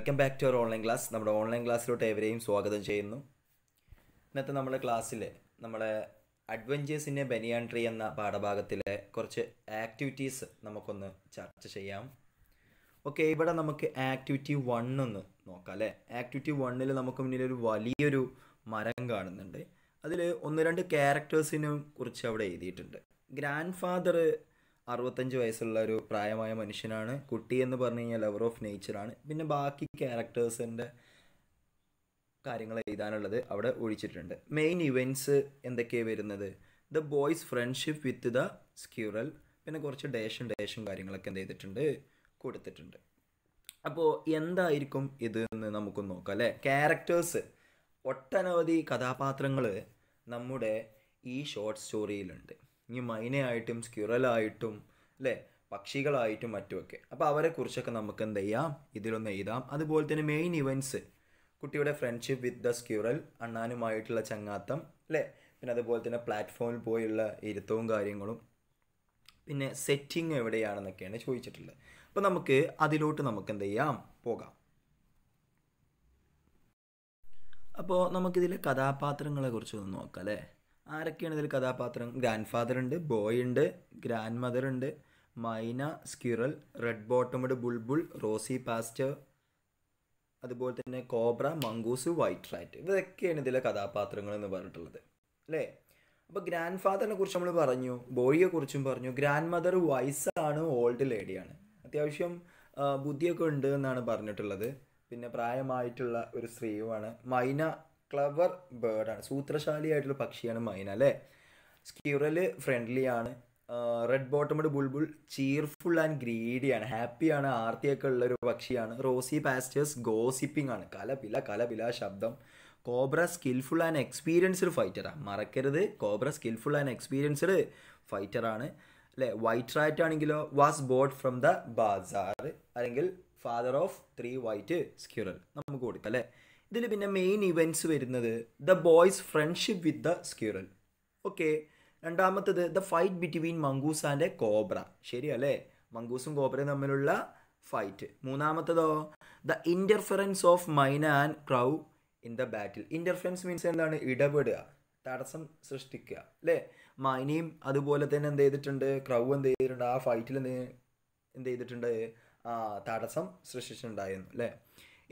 welcome back to our online class നമ്മുടെ online ക്ലാസ്സിലോട്ട് ഏവരെയും സ്വാഗതം ചെയ്യുന്നു ഇന്നത്തെ നമ്മുടെ ക്ലാസ്സിൽ നമ്മുടെ adventures in a banyan tree എന്ന പാഠഭാഗത്തിലെ കുറച്ച് ആക്ടിവിറ്റീസ് നമുക്കൊന്ന് ചർച്ച ചെയ്യാം ഓക്കെ ഇവിടെ നമുക്ക് ആക്ടിവിറ്റി വൺ ഒന്ന് നോക്കാം അല്ലേ ആക്ടിവിറ്റി വണ്ണിൽ നമുക്ക് മുന്നിൽ ഒരു വലിയൊരു മരം കാണുന്നുണ്ട് അതിൽ ഒന്ന് രണ്ട് ക്യാരക്ടേഴ്സിനെ കുറിച്ച് അവിടെ എഴുതിയിട്ടുണ്ട് ഗ്രാൻഡ് ഫാദർ അറുപത്തഞ്ച് വയസ്സുള്ള ഒരു പ്രായമായ മനുഷ്യനാണ് കുട്ടി എന്ന് പറഞ്ഞു കഴിഞ്ഞാൽ ലവർ ഓഫ് നേച്ചറാണ് പിന്നെ ബാക്കി ക്യാരക്ടേഴ്സിൻ്റെ കാര്യങ്ങൾ എഴുതാനുള്ളത് അവിടെ ഒഴിച്ചിട്ടുണ്ട് മെയിൻ ഇവൻറ്റ്സ് എന്തൊക്കെയാണ് വരുന്നത് the boy's friendship with the squirrel പിന്നെ കുറച്ച് ഡേഷും ഡേഷും കാര്യങ്ങളൊക്കെ എന്ത് ചെയ്തിട്ടുണ്ട് കൊടുത്തിട്ടുണ്ട് അപ്പോൾ എന്തായിരിക്കും ഇത് എന്ന് നമുക്ക് നോക്കാം അല്ലേ ക്യാരക്ടേഴ്സ് ഒട്ടനവധി കഥാപാത്രങ്ങൾ നമ്മുടെ ഈ ഷോർട്ട് സ്റ്റോറിയിലുണ്ട് ഇനി മൈനയായിട്ടും സ്ക്യുറലായിട്ടും അല്ലേ പക്ഷികളായിട്ടും മറ്റുമൊക്കെ അപ്പോൾ അവരെക്കുറിച്ചൊക്കെ നമുക്ക് എന്ത് ചെയ്യാം ഇതിലൊന്ന് എഴുതാം അതുപോലെ തന്നെ മെയിൻ ഇവൻറ്റ്സ് കുട്ടിയുടെ ഫ്രണ്ട്ഷിപ്പ് വിത്ത് ദ സ്ക്യൂറൽ അണ്ണാനുമായിട്ടുള്ള ചങ്ങാത്തം അല്ലേ പിന്നെ അതുപോലെ തന്നെ പ്ലാറ്റ്ഫോമിൽ പോയുള്ള ഇരുത്തവും കാര്യങ്ങളും പിന്നെ സെറ്റിംഗ് എവിടെയാണെന്നൊക്കെയാണ് ചോദിച്ചിട്ടുള്ളത് അപ്പോൾ നമുക്ക് അതിലോട്ട് നമുക്ക് എന്ത് ചെയ്യാം പോകാം അപ്പോൾ നമുക്കിതിലെ കഥാപാത്രങ്ങളെ കുറിച്ച് ഒന്ന് നോക്കാം അല്ലേ ആരൊക്കെയാണ് ഇതിൽ കഥാപാത്രം ഗ്രാൻഡ് ഫാദർ ഉണ്ട് ബോയ് ഉണ്ട് ഗ്രാൻഡ് മദർ ഉണ്ട് myna squirrel red bottomed bulbul rosy pastor അതുപോലെ തന്നെ കോബ്ര മങ്കൂസ് വൈറ്റ് റൈറ്റ് ഇതൊക്കെയാണ് ഇതിലെ കഥാപാത്രങ്ങൾ എന്ന് പറഞ്ഞിട്ടുള്ളത് അല്ലേ അപ്പോൾ ഗ്രാൻഡ് ഫാദറിനെ കുറിച്ച് നമ്മൾ പറഞ്ഞു ബോയിയെ കുറിച്ചും പറഞ്ഞു ഗ്രാൻഡ് മദർ വയസ്സാണ് ഓൾഡ് ലേഡിയാണ് അത്യാവശ്യം ബുദ്ധിയൊക്കെ ഉണ്ട് എന്നാണ് പറഞ്ഞിട്ടുള്ളത് പിന്നെ പ്രായമായിട്ടുള്ള ഒരു സ്ത്രീയുമാണ് മൈന ക്ലവർ ബേർഡാണ് ആയിട്ടുള്ള പക്ഷിയാണ് മൈന അല്ലേ സ്ക്യൂറൽ ഫ്രണ്ട്ലി ആണ് റെഡ് ബോട്ടമുണ്ട് ബുൾബുൾ ചീർഫുൾ ആൻഡ് ഗ്രീഡിയാണ് ഹാപ്പിയാണ് ആർത്തിയൊക്കെ ഉള്ള ഒരു പക്ഷിയാണ് റോസി പാസ്റ്റേഴ്സ് ഗോസിപ്പിംഗ് ആണ് കലപില കലപില ശബ്ദം കോബ്ര സ്കിൽഫുൾ ആൻഡ് എക്സ്പീരിയൻസ്ഡ് ഫൈറ്ററാണ് മറക്കരുത് കോബ്ര സ്കിൽഫുൾ ആൻഡ് എക്സ്പീരിയൻസ്ഡ് ഫൈറ്ററാണ് അല്ലേ വൈറ്റ് റാറ്റ് ആണെങ്കിലോ was bought from the bazaar അല്ലെങ്കിൽ father of three white squirrel നമുക്ക് കൊടുക്കാം അല്ലേ ഇതിൽ പിന്നെ മെയിൻ ഇവൻറ്റ്സ് വരുന്നത് the boy's friendship with the squirrel okay രണ്ടാമത്തത് the fight between mongoose and a cobra ശരിയല്ലേ മങ്കൂസും കോബ്രയും തമ്മിലുള്ള ഫൈറ്റ് മൂന്നാമത്തതോ the interference of myna and crow in the battle interference means എന്താണ് ഇടപെടുക തടസ്സം സൃഷ്ടിക്കുക അല്ലേ മൈനയും അതുപോലെ തന്നെ എന്ത് ചെയ്തിട്ടുണ്ട് ക്രൗ എന്ത് ചെയ്തിട്ടുണ്ട് ആ ഫൈറ്റിൽ എന്ത് എന്ത് ചെയ്തിട്ടുണ്ട് തടസ്സം സൃഷ്ടിച്ചിട്ടുണ്ടായിരുന്നു അല്ലേ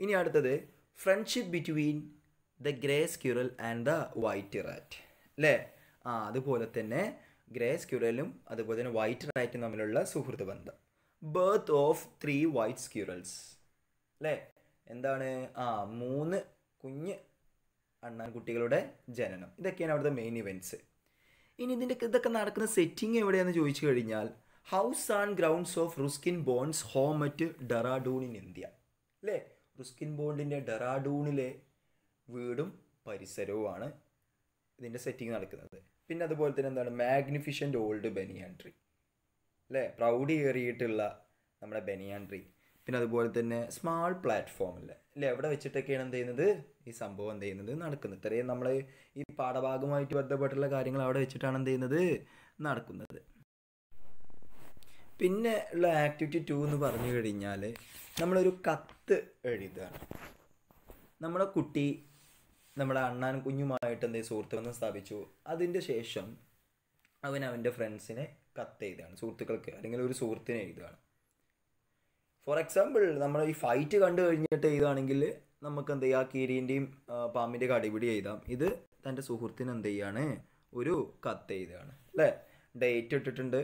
ഇനി അടുത്തത് friendship between the grey squirrel and the white rat അല്ലേ ആ അതുപോലെ തന്നെ ഗ്രേ സ്ക്യൂറലും അതുപോലെ തന്നെ വൈറ്റ് റാറ്റും തമ്മിലുള്ള സുഹൃത്ത് ബന്ധം birth of three white squirrels അല്ലേ എന്താണ് ആ മൂന്ന് കുഞ്ഞ് അണ്ണാൻകുട്ടികളുടെ ജനനം ഇതൊക്കെയാണ് അവിടുത്തെ മെയിൻ ഇവൻറ്റ്സ് ഇനി ഇതിൻ്റെ ഇതൊക്കെ നടക്കുന്ന സെറ്റിംഗ് എവിടെയാണെന്ന് ചോദിച്ചു കഴിഞ്ഞാൽ house and grounds of Ruskin Bond's home at Dehradun in India അല്ലേ റുസ്കിൻ ബോണ്ടിൻ്റെ ഡെറാഡൂണിലെ വീടും പരിസരവുമാണ് ഇതിൻ്റെ സെറ്റിംഗ് നടക്കുന്നത് പിന്നെ അതുപോലെ തന്നെ എന്താണ് മാഗ്നിഫിഷ്യൻ്റ് ഓൾഡ് ബനിയാൻ ട്രീ അല്ലേ പ്രൗഡ് ഏറിയിട്ടുള്ള നമ്മുടെ ബനിയാൻ ട്രീ പിന്നെ അതുപോലെ തന്നെ സ്മാൾ പ്ലാറ്റ്ഫോമിൽ അല്ലേ എവിടെ വെച്ചിട്ടൊക്കെയാണ് എന്ത് ചെയ്യുന്നത് ഈ സംഭവം എന്ത് ചെയ്യുന്നത് നടക്കുന്നത് ഇത്രയും നമ്മൾ ഈ പാഠഭാഗമായിട്ട് ബന്ധപ്പെട്ടുള്ള കാര്യങ്ങൾ അവിടെ വെച്ചിട്ടാണ് എന്ത് ചെയ്യുന്നത് നടക്കുന്നത് പിന്നെ ഉള്ള ആക്ടിവിറ്റി ടു എന്ന് പറഞ്ഞു കഴിഞ്ഞാൽ നമ്മളൊരു കത്ത് എഴുതുകയാണ് നമ്മുടെ കുട്ടി നമ്മുടെ അണ്ണാൻ കുഞ്ഞുമായിട്ട് എന്തെങ്കിലും സുഹൃത്തുക്കളെന്ന് സ്ഥാപിച്ചു അതിൻ്റെ ശേഷം അവൻ അവൻ്റെ ഫ്രണ്ട്സിനെ കത്ത് എഴുതുകയാണ് സുഹൃത്തുക്കൾക്ക് അല്ലെങ്കിൽ ഒരു സുഹൃത്തിനെ എഴുതുകയാണ് ഫോർ എക്സാമ്പിൾ നമ്മൾ ഈ ഫൈറ്റ് കണ്ടു കഴിഞ്ഞിട്ട് എഴുതുകയാണെങ്കിൽ നമുക്ക് എന്ത് ചെയ്യാം കീരിൻ്റെയും പാമ്പിൻ്റെയും കടിപിടി എഴുതാം ഇത് തൻ്റെ സുഹൃത്തിന് എന്ത് ചെയ്യാണ് ഒരു കത്ത് എഴുതുകയാണ് അല്ലേ ഡേറ്റ് ഇട്ടിട്ടുണ്ട്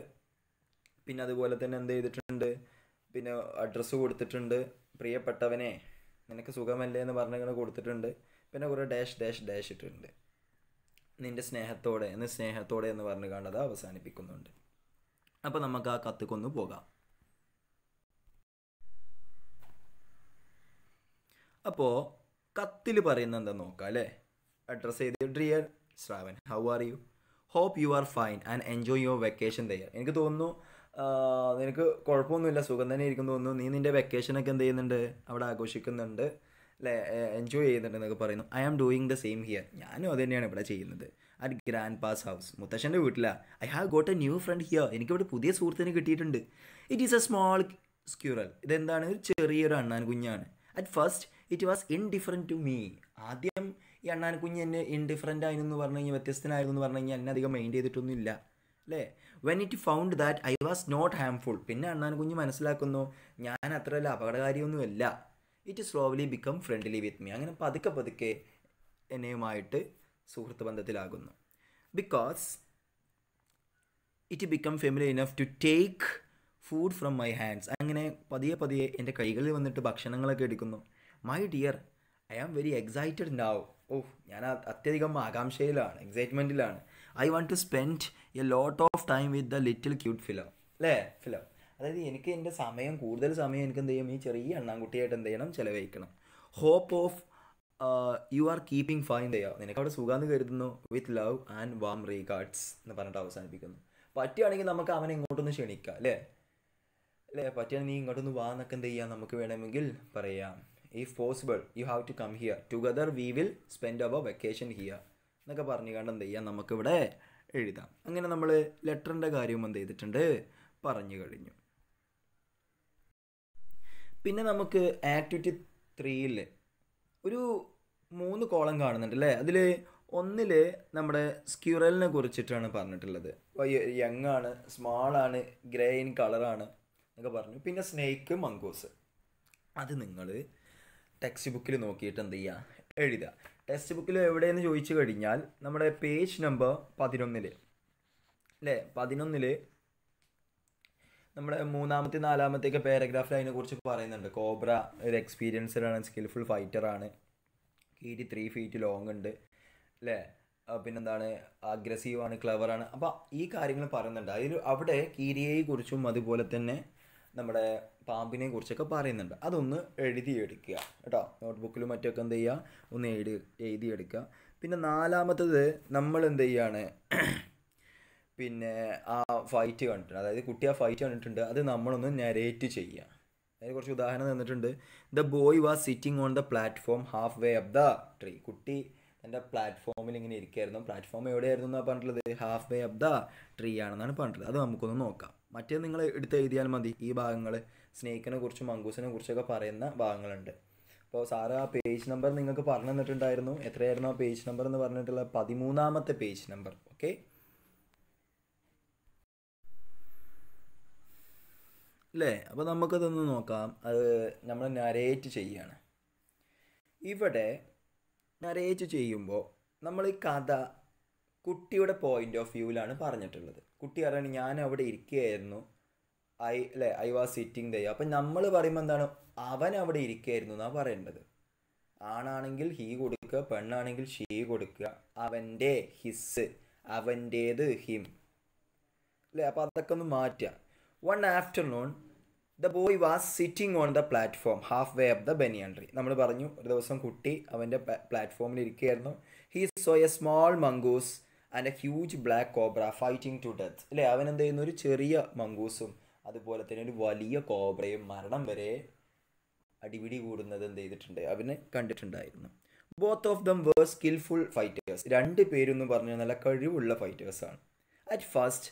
പിന്നെ അതുപോലെ തന്നെ എന്ത് ചെയ്തിട്ടുണ്ട് പിന്നെ അഡ്രസ്സ് കൊടുത്തിട്ടുണ്ട് പ്രിയപ്പെട്ടവനെ നിനക്ക് സുഖമല്ലേ എന്ന് പറഞ്ഞിങ്ങനെ കൊടുത്തിട്ടുണ്ട് പിന്നെ കുറേ ഡാഷ് ഡാഷ് ഡാഷ് ഇട്ടിട്ടുണ്ട് നിൻ്റെ സ്നേഹത്തോടെ എന്ന് സ്നേഹത്തോടെ എന്ന് പറഞ്ഞു കണ്ടത് അവസാനിപ്പിക്കുന്നുണ്ട് അപ്പോൾ നമുക്ക് ആ കൊന്നു പോകാം അപ്പോൾ കത്തിൽ പറയുന്നത് എന്താ നോക്കാം അല്ലേ അഡ്രസ്സ് ചെയ്ത് dear Shravan how are you hope you are fine and enjoy your vacation there എനിക്ക് തോന്നുന്നു നിനക്ക് കുഴപ്പമൊന്നുമില്ല സുഖം തന്നെ ഇരിക്കുന്നു തോന്നുന്നു നീ വെക്കേഷൻ വെക്കേഷനൊക്കെ എന്ത് ചെയ്യുന്നുണ്ട് അവിടെ ആഘോഷിക്കുന്നുണ്ട് അല്ലേ എൻജോയ് ചെയ്യുന്നുണ്ട് എന്നൊക്കെ പറയുന്നു I am doing the same here ഞാനും അത് തന്നെയാണ് ഇവിടെ ചെയ്യുന്നത് അറ്റ് ഗ്രാൻഡ് പാസ് ഹൗസ് മുത്തശ്ശൻ്റെ വീട്ടിലാണ് I have got a new friend here എനിക്കിവിടെ പുതിയ സുഹൃത്തിന് കിട്ടിയിട്ടുണ്ട് it is a small squirrel ഇതെന്താണ് ഒരു ചെറിയൊരു അണ്ണാൻ കുഞ്ഞാണ് at first it was indifferent to me ആദ്യം ഈ അണ്ണാൻ കുഞ്ഞ് എന്നെ ഇൻഡിഫറെൻ്റ് ആയിരുന്നു എന്ന് പറഞ്ഞു കഴിഞ്ഞാൽ വ്യത്യസ്തനായിരുന്നു എന്ന് പറഞ്ഞു കഴിഞ്ഞാൽ എന്നെ അധികം മൈൻഡ് ചെയ്തിട്ടൊന്നുമില്ല അല്ലേ when it found that I was not harmful പിന്നെ അണ്ണാൻ കുഞ്ഞ് മനസ്സിലാക്കുന്നു ഞാൻ അത്ര അപകടകാരിയൊന്നുമല്ല it slowly become friendly with me അങ്ങനെ പതുക്കെ പതുക്കെ എന്നെയുമായിട്ട് സുഹൃത്ത് ബന്ധത്തിലാകുന്നു because it become familiar enough to take food from my hands അങ്ങനെ പതിയെ പതിയെ എൻ്റെ കൈകളിൽ വന്നിട്ട് ഭക്ഷണങ്ങളൊക്കെ എടുക്കുന്നു my dear I am very excited now oh ഞാൻ അത്യധികം ആകാംക്ഷയിലാണ് എക്സൈറ്റ്മെൻറ്റിലാണ് I want to spend a lot of time with the little cute film അല്ലേ ഫിലം അതായത് എനിക്ക് എൻ്റെ സമയം കൂടുതൽ സമയം എനിക്ക് എന്ത് ചെയ്യും ഈ ചെറിയ അണ്ണാൻകുട്ടിയായിട്ട് എന്ത് ചെയ്യണം ചിലവഴിക്കണം hope of you are keeping fine there നിനക്ക് അവിടെ സുഖാന്ന് കരുതുന്നു with love and warm regards എന്ന് പറഞ്ഞിട്ട് അവസാനിപ്പിക്കുന്നു പറ്റുകയാണെങ്കിൽ നമുക്ക് അവനെ ഇങ്ങോട്ടൊന്ന് ക്ഷണിക്കാം അല്ലേ അല്ലേ പറ്റുകയാണെങ്കിൽ നീ ഇങ്ങോട്ടൊന്ന് വാ എന്നൊക്കെ എന്ത് ചെയ്യാം നമുക്ക് വേണമെങ്കിൽ പറയാം if possible you have to come here together we will spend our vacation here എന്നൊക്കെ പറഞ്ഞു കണ്ട് എന്ത് ചെയ്യാം നമുക്കിവിടെ എഴുതാം അങ്ങനെ നമ്മൾ ലെറ്ററിൻ്റെ കാര്യവും എന്ത് ചെയ്തിട്ടുണ്ട് പറഞ്ഞു കഴിഞ്ഞു പിന്നെ നമുക്ക് ആക്ടിവിറ്റി ത്രീയിൽ ഒരു മൂന്ന് കോളം കാണുന്നുണ്ട് അല്ലേ അതിൽ ഒന്നിൽ നമ്മുടെ സ്ക്യൂറലിനെ കുറിച്ചിട്ടാണ് പറഞ്ഞിട്ടുള്ളത് യങ് ആണ് സ്മാൾ ആണ് ഗ്രേ ഇൻ കളറാണ് എന്നൊക്കെ പറഞ്ഞു പിന്നെ സ്നേക്ക് മംഗോസ് അത് നിങ്ങൾ ടെക്സ്റ്റ് ബുക്കിൽ നോക്കിയിട്ട് എന്ത് ചെയ്യുക എഴുതുക ടെക്സ്റ്റ് ബുക്കിൽ എവിടെയെന്ന് ചോദിച്ചു കഴിഞ്ഞാൽ നമ്മുടെ പേജ് നമ്പർ പതിനൊന്നിൽ അല്ലേ പതിനൊന്നിൽ നമ്മുടെ മൂന്നാമത്തെ നാലാമത്തെയൊക്കെ പാരഗ്രാഫിൽ അതിനെക്കുറിച്ച് പറയുന്നുണ്ട് കോബ്ര ഒരു എക്സ്പീരിയൻസ്ഡാണ് സ്കിൽഫുൾ ഫൈറ്ററാണ് കീരി ത്രീ ഫീറ്റ് ലോങ് ഉണ്ട് അല്ലേ പിന്നെന്താണ് അഗ്രസീവാണ് ക്ലവറാണ് അപ്പോൾ ഈ കാര്യങ്ങൾ പറയുന്നുണ്ട് അതിൽ അവിടെ കുറിച്ചും അതുപോലെ തന്നെ നമ്മുടെ പാമ്പിനെ കുറിച്ചൊക്കെ പറയുന്നുണ്ട് അതൊന്ന് എഴുതിയെടുക്കുക കേട്ടോ നോട്ട്ബുക്കിലും മറ്റൊക്കെ എന്ത് ചെയ്യുക ഒന്ന് എഴുതി എഴുതിയെടുക്കുക പിന്നെ നാലാമത്തത് നമ്മൾ എന്ത് ചെയ്യാണ് പിന്നെ ആ ഫൈറ്റ് കണ്ടിട്ടുണ്ട് അതായത് കുട്ടി ആ ഫൈറ്റ് കണ്ടിട്ടുണ്ട് അത് നമ്മളൊന്ന് നരേറ്റ് ചെയ്യുക അതിന് കുറച്ച് ഉദാഹരണം തന്നിട്ടുണ്ട് the boy was sitting on the platform halfway of the tree കുട്ടി എൻ്റെ പ്ലാറ്റ്ഫോമിൽ ഇങ്ങനെ ഇരിക്കുമായിരുന്നു പ്ലാറ്റ്ഫോം എവിടെയായിരുന്നു എന്നാണ് പറഞ്ഞിട്ടുള്ളത് halfway of the tree ആണെന്നാണ് പറഞ്ഞിട്ടുള്ളത് അത് നമുക്കൊന്ന് നോക്കാം മറ്റേ നിങ്ങൾ എടുത്ത് എഴുതിയാൽ മതി ഈ ഭാഗങ്ങൾ സ്നേഹിക്കിനെ കുറിച്ചും മങ്കൂസിനെ കുറിച്ചൊക്കെ പറയുന്ന ഭാഗങ്ങളുണ്ട് അപ്പോൾ സാറ് ആ പേജ് നമ്പർ നിങ്ങൾക്ക് പറഞ്ഞു തന്നിട്ടുണ്ടായിരുന്നു എത്രയായിരുന്നു ആ പേജ് നമ്പർ എന്ന് പറഞ്ഞിട്ടുള്ള പതിമൂന്നാമത്തെ പേജ് നമ്പർ ഓക്കെ അല്ലേ അപ്പോൾ നമുക്കതൊന്ന് നോക്കാം അത് നമ്മൾ നരേറ്റ് ചെയ്യാണ് ഇവിടെ നരേറ്റ് ചെയ്യുമ്പോൾ നമ്മൾ ഈ കഥ കുട്ടിയുടെ പോയിന്റ് ഓഫ് വ്യൂവിലാണ് പറഞ്ഞിട്ടുള്ളത് കുട്ടി പറയാണ് ഞാൻ അവിടെ ഇരിക്കുകയായിരുന്നു ഐ അല്ലേ ഐ വാസ് സിറ്റിംഗ് ദയോ അപ്പം നമ്മൾ പറയുമ്പോൾ എന്താണ് അവൻ അവിടെ ഇരിക്കുകയായിരുന്നു എന്നാണ് പറയേണ്ടത് ആണാണെങ്കിൽ ഹീ കൊടുക്കുക പെണ്ണാണെങ്കിൽ ഷീ കൊടുക്കുക അവൻ്റെ ഹിസ് അവൻ്റേത് ഹിം അല്ലേ അപ്പോൾ അതൊക്കെ ഒന്ന് മാറ്റുക one afternoon the boy was sitting on the platform halfway of the banyan നമ്മൾ പറഞ്ഞു ഒരു ദിവസം കുട്ടി അവൻ്റെ പ്ലാറ്റ്ഫോമിൽ ഇരിക്കുകയായിരുന്നു he saw a small mongoose and a huge black cobra fighting to death അല്ലേ അവൻ എന്ത് ചെയ്യുന്നു ഒരു ചെറിയ മങ്കൂസും അതുപോലെ തന്നെ ഒരു വലിയ കോബ്രയും മരണം വരെ അടിപിടി കൂടുന്നത് എന്ത് ചെയ്തിട്ടുണ്ട് അവന് കണ്ടിട്ടുണ്ടായിരുന്നു both of them were skilful fighters രണ്ട് പേരും പറഞ്ഞാൽ നല്ല കഴിവുള്ള ഫൈറ്റേഴ്സാണ് at first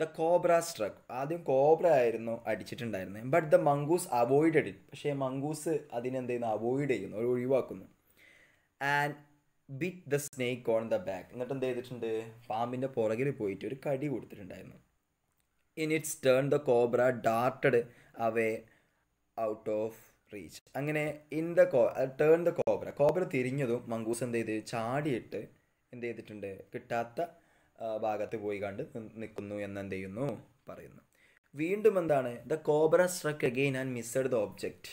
the cobra struck ആദ്യം കോബ്ര ആയിരുന്നു അടിച്ചിട്ടുണ്ടായിരുന്നത് but the mongoose avoid it പക്ഷേ മങ്കൂസ് അതിനെന്ത് ചെയ്യുന്നു അവോയ്ഡ് ചെയ്യുന്നു ഒഴിവാക്കുന്നു and bit the snake on the back എന്നിട്ട് എന്ത് ചെയ്തിട്ടുണ്ട് പാമ്പിൻ്റെ പുറകിൽ പോയിട്ട് ഒരു കടി കൊടുത്തിട്ടുണ്ടായിരുന്നു in its turn the cobra darted away out of reach അങ്ങനെ ഇൻ ദ കോ ടേൺ ദ കോബ്ര കോബ്ര തിരിഞ്ഞതും മങ്കൂസ് എന്ത് ചെയ്ത് ചാടിയിട്ട് എന്ത് ചെയ്തിട്ടുണ്ട് കിട്ടാത്ത ഭാഗത്ത് പോയി കണ്ട് നിൽക്കുന്നു എന്നെന്ത് ചെയ്യുന്നു പറയുന്നു വീണ്ടും എന്താണ് the cobra struck again and missed the object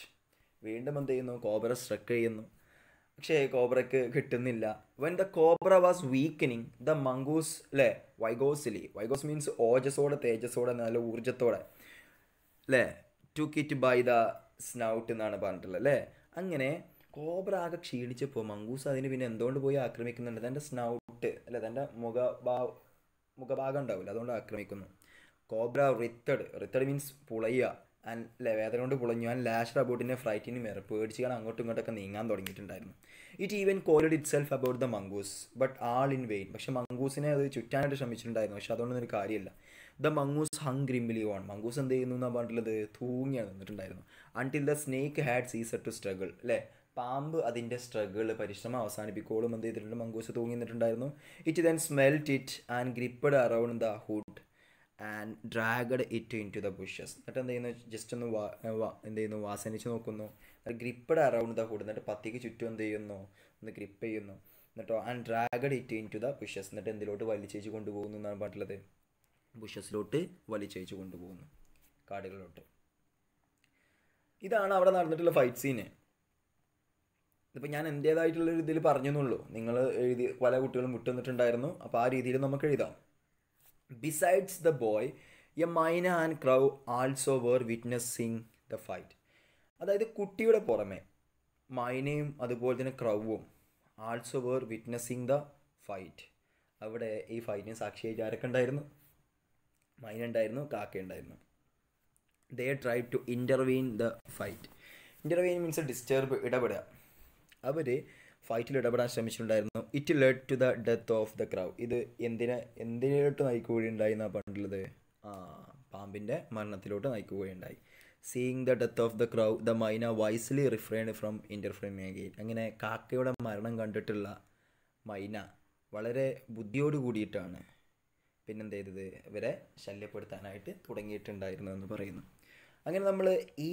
വീണ്ടും എന്ത് ചെയ്യുന്നു കോബ്ര സ്ട്രക്ക് ചെയ്യുന്നു പക്ഷേ കോബ്രയ്ക്ക് കിട്ടുന്നില്ല when the cobra was weakening the mongoose അല്ലേ വൈഗോസിലി വൈഗോസ് മീൻസ് ഓജസോടെ തേജസ്സോടെ നല്ല ഊർജത്തോടെ അല്ലേ to get by the snout എന്നാണ് പറഞ്ഞിട്ടുള്ളത് അല്ലേ അങ്ങനെ കോബ്ര ആകെ ക്ഷീണിച്ചപ്പോൾ മംഗൂസ് അതിന് പിന്നെ എന്തുകൊണ്ട് പോയി ആക്രമിക്കുന്നുണ്ട് തൻ്റെ സ്നൗട്ട് അല്ല തൻ്റെ മുഖഭാ മുഖഭാഗം ഉണ്ടാവില്ല അതുകൊണ്ട് ആക്രമിക്കുന്നു കോബ്ര റിത്തഡ് റിത്തഡ് മീൻസ് പുളയുക ആൻഡ് വേദന കൊണ്ട് പുളഞ്ഞു ആൻഡ് ലാഷ് അബൌട്ടിൻ്റെ ഫ്ലൈറ്റിന് മേറെ കാണാൻ അങ്ങോട്ടും ഇങ്ങോട്ടൊക്കെ നീങ്ങാൻ തുടങ്ങിയിട്ടുണ്ടായിരുന്നു it even coiled it self about the mongoose but all in vain പക്ഷേ മംഗൂസിനെ അത് ചുറ്റാനായിട്ട് ശ്രമിച്ചിട്ടുണ്ടായിരുന്നു പക്ഷേ അതുകൊണ്ടൊന്നും ഒരു കാര്യമില്ല the mongoose hung grimly on mongoose എന്ത് ചെയ്യുന്നു എന്നാണ് പറഞ്ഞിട്ടുള്ളത് തൂങ്ങിയാണ് നിന്നിട്ടുണ്ടായിരുന്നു until the snake had ceased to struggle അല്ലേ പാമ്പ് അതിൻ്റെ സ്ട്രഗിൾ പരിശ്രമം അവസാനിപ്പിക്കോളും എന്ത് ചെയ്തിട്ടുണ്ട് മംഗൂസ് തൂങ്ങി നിന്നിട്ടുണ്ടായിരുന്നു it then smelt it and gripped around the hood and dragged it into the bushes എന്നിട്ട് എന്ത് ചെയ്യുന്നു ജസ്റ്റ് ഒന്ന് എന്ത് ചെയ്യുന്നു വാസനിച്ച് നോക്കുന്നു ഗ്രിപ്പഡ് അറൗണ്ട് ദ ഹുഡ് എന്നിട്ട് പത്തിക്ക് ചുറ്റും എന്ത് ചെയ്യുന്നു ഒന്ന് ഗ്രിപ്പ് ചെയ്യുന്നു എന്നിട്ടോ and dragged it into the bushes എന്നിട്ട് എന്തിലോട്ട് വലിച്ചേച്ച് കൊണ്ടുപോകുന്നു എന്നാണ് പറഞ്ഞിട്ടുള്ളത് ബുഷസിലോട്ട് വലിച്ചേച്ച് കൊണ്ടുപോകുന്നു കാടുകളിലോട്ട് ഇതാണ് അവിടെ നടന്നിട്ടുള്ള ഫൈറ്റ് സീന് ഇതിപ്പോൾ ഞാൻ എൻ്റേതായിട്ടുള്ള ഒരു ഇതിൽ പറഞ്ഞെന്നുള്ളൂ നിങ്ങൾ എഴുതി പല കുട്ടികളും വിട്ടുവന്നിട്ടുണ്ടായിരുന്നു അപ്പോൾ ആ രീതിയിൽ നമുക്ക് എഴുതാം besides the boy boy, myna and crow also were witnessing the fight അതായത് കുട്ടിയുടെ പുറമെ മൈനയും അതുപോലെ തന്നെ ക്രൗവും also were witnessing the fight അവിടെ ഈ ഫൈറ്റിന് സാക്ഷിയായിട്ട് ആരൊക്കെ ഉണ്ടായിരുന്നു മൈന ഉണ്ടായിരുന്നു കാക്ക ഉണ്ടായിരുന്നു they try to intervene the fight intervene means disturb ഇടപെടുക അവർ ഫൈറ്റിൽ ഇടപെടാൻ ശ്രമിച്ചിട്ടുണ്ടായിരുന്നു it led to the death of the crow ഇത് എന്തിനെ എന്തിനോട്ട് നയിക്കുകയുണ്ടായി എന്നാണ് പറഞ്ഞിട്ടുള്ളത് ആ പാമ്പിൻ്റെ മരണത്തിലോട്ട് നയിക്കുകയുണ്ടായി seeing the death of the crow the myna wisely refrained from interfering again അങ്ങനെ കാക്കയുടെ മരണം കണ്ടിട്ടുള്ള മൈന വളരെ ബുദ്ധിയോട് കൂടിയിട്ടാണ് പിന്നെന്ത് ചെയ്തത് ഇവരെ ശല്യപ്പെടുത്താനായിട്ട് തുടങ്ങിയിട്ടുണ്ടായിരുന്നു എന്ന് പറയുന്നു അങ്ങനെ നമ്മൾ ഈ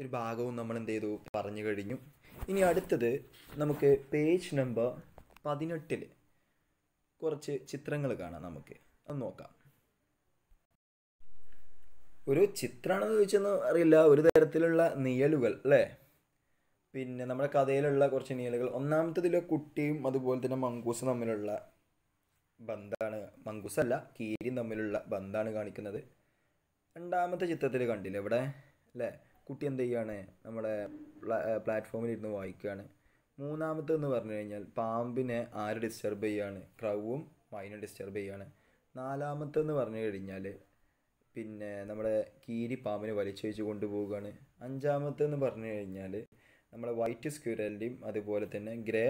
ഒരു ഭാഗവും നമ്മൾ എന്ത് ചെയ്തു പറഞ്ഞു കഴിഞ്ഞു ഇനി അടുത്തത് നമുക്ക് പേജ് നമ്പർ പതിനെട്ടിൽ കുറച്ച് ചിത്രങ്ങൾ കാണാം നമുക്ക് അത് നോക്കാം ഒരു ചിത്രമാണെന്ന് ചോദിച്ചൊന്നും അറിയില്ല ഒരു തരത്തിലുള്ള നിയലുകൾ അല്ലേ പിന്നെ നമ്മുടെ കഥയിലുള്ള കുറച്ച് നിയലുകൾ ഒന്നാമത്തതിലെ കുട്ടിയും അതുപോലെ തന്നെ മങ്കൂസും തമ്മിലുള്ള ബന്ധാണ് മങ്കൂസല്ല കീരിയും തമ്മിലുള്ള ബന്ധാണ് കാണിക്കുന്നത് രണ്ടാമത്തെ ചിത്രത്തിൽ കണ്ടില്ല ഇവിടെ അല്ലേ കുട്ടി എന്ത് ചെയ്യുകയാണ് നമ്മുടെ ഇരുന്ന് വായിക്കുകയാണ് മൂന്നാമത്തെന്ന് പറഞ്ഞു കഴിഞ്ഞാൽ പാമ്പിനെ ആര് ഡിസ്റ്റർബ് ചെയ്യുകയാണ് ക്രൗവും മൈനും ഡിസ്റ്റർബ് ചെയ്യുകയാണ് നാലാമത്തെന്ന് പറഞ്ഞു കഴിഞ്ഞാൽ പിന്നെ നമ്മുടെ കീരി പാമ്പിനെ വലിച്ചഴിച്ച് കൊണ്ടുപോവുകയാണ് അഞ്ചാമത്തെന്ന് പറഞ്ഞു കഴിഞ്ഞാൽ നമ്മുടെ വൈറ്റ് സ്ക്യൂരലിൻ്റെയും അതുപോലെ തന്നെ ഗ്രേ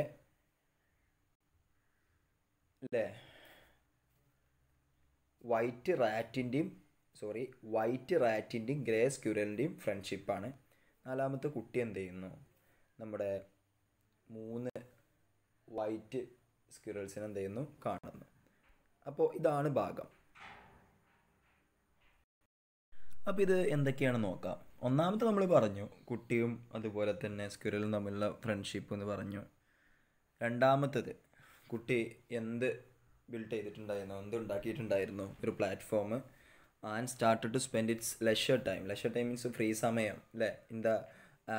അല്ലേ വൈറ്റ് റാറ്റിൻ്റെയും സോറി വൈറ്റ് റാറ്റിൻ്റെയും ഗ്രേ സ്ക്യൂരലിൻ്റെയും ഫ്രണ്ട്ഷിപ്പാണ് നാലാമത്തെ കുട്ടി എന്ത് ചെയ്യുന്നു നമ്മുടെ മൂന്ന് വൈറ്റ് സ്ക്യൂരൽസിന് എന്ത് ചെയ്യുന്നു കാണുന്നു അപ്പോൾ ഇതാണ് ഭാഗം അപ്പോൾ ഇത് എന്തൊക്കെയാണ് നോക്കാം ഒന്നാമത്തെ നമ്മൾ പറഞ്ഞു കുട്ടിയും അതുപോലെ തന്നെ സ്ക്യൂരലും തമ്മിലുള്ള ഫ്രണ്ട്ഷിപ്പ് എന്ന് പറഞ്ഞു രണ്ടാമത്തത് കുട്ടി എന്ത് ബിൽഡ് ചെയ്തിട്ടുണ്ടായിരുന്നു എന്ത് ഉണ്ടാക്കിയിട്ടുണ്ടായിരുന്നു ഒരു platform and start to spend its leisure time leisure time means free സമയം അല്ലേ in the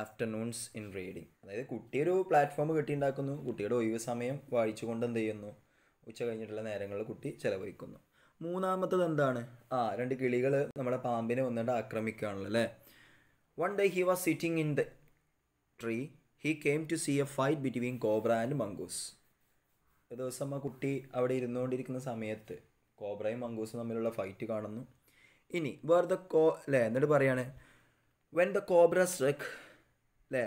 afternoons in reading അതായത് കുട്ടിയൊരു ഒരു പ്ലാറ്റ്ഫോം കെട്ടിയുണ്ടാക്കുന്നു കുട്ടിയുടെ ഒഴിവ് സമയം വായിച്ചു കൊണ്ട് എന്ത് ചെയ്യുന്നു ഉച്ച കഴിഞ്ഞിട്ടുള്ള നേരങ്ങളിൽ കുട്ടി ചിലവഴിക്കുന്നു മൂന്നാമത്തത് എന്താണ് ആ രണ്ട് കിളികൾ നമ്മുടെ പാമ്പിനെ വന്നിട്ട് ആക്രമിക്കുകയാണല്ലോ അല്ലേ one day he was sitting in the tree he came to see a fight between cobra and mongoose ഒരു ദിവസം ആ കുട്ടി അവിടെ ഇരുന്നുകൊണ്ടിരിക്കുന്ന സമയത്ത് കോബ്രയും മംഗൂസും തമ്മിലുള്ള ഫൈറ്റ് കാണുന്നു ഇനി വേർ ദ കോ അല്ലേ എന്നിട്ട് പറയാണ് വെൻ ദ കോബ്ര സ്ട്രക്ക് അല്ലേ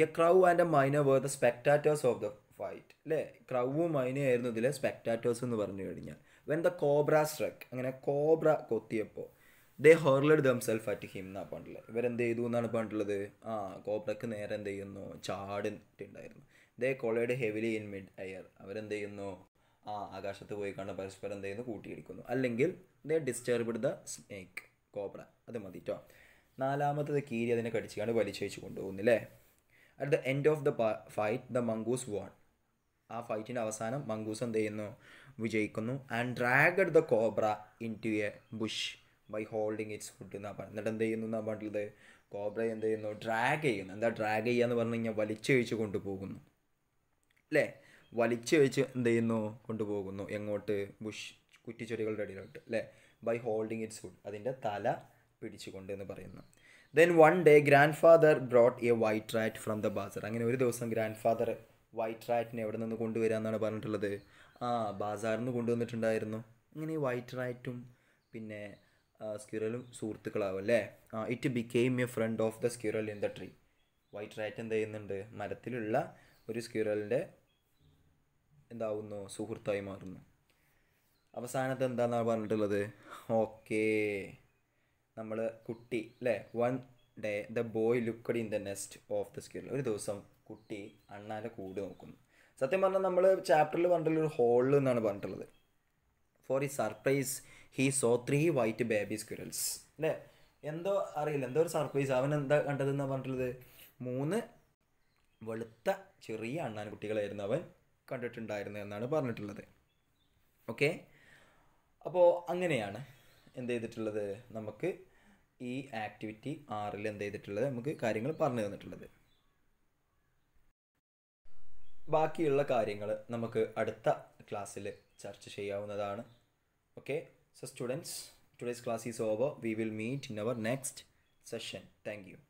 a crow and a myna were the spectators of the fight അല്ലേ ക്രൗവും മൈനയായിരുന്നു ഇതിലെ സ്പെക്ടാറ്റേഴ്സ് എന്ന് പറഞ്ഞു കഴിഞ്ഞാൽ വെൻ ദ കോബ്ര സ്ട്രക്ക് അങ്ങനെ കോബ്ര കൊത്തിയപ്പോൾ they them themselves at him എന്നാണ് പണ്ടുള്ളത് ഇവരെന്ത് ചെയ്തു എന്നാണ് പണ്ടുള്ളത് ആ കോബ്രക്ക് നേരെ എന്ത് ചെയ്യുന്നു ചാടിട്ടുണ്ടായിരുന്നു they collided heavily in mid air അവരെന്ത് ചെയ്യുന്നു ആ ആകാശത്ത് പോയി കണ്ട് പരസ്പരം എന്ത് ചെയ്യുന്നു കൂട്ടിയിടിക്കുന്നു അല്ലെങ്കിൽ they disturbed the snake cobra അത് മതി കേട്ടോ നാലാമത്തത് കീരി അതിനെ കടിച്ചാണ് വലിച്ചയച്ചു കൊണ്ടുപോകുന്നു അല്ലേ at the end of the fight the mongoose won ആ ഫൈറ്റിൻ്റെ അവസാനം മംഗൂസ് എന്ത് ചെയ്യുന്നു വിജയിക്കുന്നു and dragged the cobra into a bush by holding its food എന്നാ പറഞ്ഞു എന്നിട്ട് എന്ത് ചെയ്യുന്നു എന്നാ പറഞ്ഞത് കോബ്ര എന്ത് ചെയ്യുന്നു ഡ്രാഗ് ചെയ്യുന്നു എന്താ ഡ്രാഗ് ചെയ്യുക എന്ന് പറഞ്ഞു കഴിഞ്ഞാൽ വലിച്ചഴിച്ച് കൊണ്ടുപോകുന്നു അല്ലേ വെച്ച് എന്ത് ചെയ്യുന്നു കൊണ്ടുപോകുന്നു എങ്ങോട്ട് ബുഷ് കുറ്റിച്ചെടികളുടെ അടിയിലോട്ട് അല്ലേ ബൈ ഹോൾഡിങ് ഇറ്റ്സ് ഫുഡ് അതിൻ്റെ തല പിടിച്ചുകൊണ്ട് എന്ന് പറയുന്നു then one day grandfather brought a white rat from the bazaar അങ്ങനെ ഒരു ദിവസം ഗ്രാൻഡ് ഫാദർ വൈറ്റ് റാറ്റിനെ എവിടെ നിന്ന് എന്നാണ് പറഞ്ഞിട്ടുള്ളത് ആ ബാസാറിൽ നിന്ന് കൊണ്ടുവന്നിട്ടുണ്ടായിരുന്നു ഇങ്ങനെ വൈറ്റ് റാറ്റും പിന്നെ സ്ക്യൂറലും സുഹൃത്തുക്കളാവും അല്ലേ ആ it became a friend of the squirrel in the tree white rat എന്ത് ചെയ്യുന്നുണ്ട് മരത്തിലുള്ള ഒരു സ്ക്യൂറലിൻ്റെ എന്താവുന്നു സുഹൃത്തായി മാറുന്നു അവസാനത്തെ എന്താണെന്നാണ് പറഞ്ഞിട്ടുള്ളത് ഓക്കേ നമ്മൾ കുട്ടി അല്ലേ one day the boy looked in the nest of the skill ഒരു ദിവസം കുട്ടി അണ്ണാൻ്റെ കൂട് നോക്കുന്നു സത്യം പറഞ്ഞാൽ നമ്മൾ ചാപ്റ്ററിൽ പറഞ്ഞിട്ടുള്ള ഒരു ഹോളിൽ നിന്നാണ് പറഞ്ഞിട്ടുള്ളത് ഫോർ ഈ surprise he saw three white baby squirrels അല്ലേ എന്തോ അറിയില്ല എന്തോ ഒരു സർപ്രൈസ് അവൻ എന്താ കണ്ടതെന്നാണ് പറഞ്ഞിട്ടുള്ളത് മൂന്ന് വെളുത്ത ചെറിയ അണ്ണാൻ കുട്ടികളായിരുന്നു അവൻ കണ്ടിട്ടുണ്ടായിരുന്നു എന്നാണ് പറഞ്ഞിട്ടുള്ളത് ഓക്കെ അപ്പോൾ അങ്ങനെയാണ് എന്ത് ചെയ്തിട്ടുള്ളത് നമുക്ക് ഈ ആക്ടിവിറ്റി ആറിൽ എന്ത് ചെയ്തിട്ടുള്ളത് നമുക്ക് കാര്യങ്ങൾ പറഞ്ഞു തന്നിട്ടുള്ളത് ബാക്കിയുള്ള കാര്യങ്ങൾ നമുക്ക് അടുത്ത ക്ലാസ്സിൽ ചർച്ച ചെയ്യാവുന്നതാണ് okay so students today's class is over we will meet in our next session thank U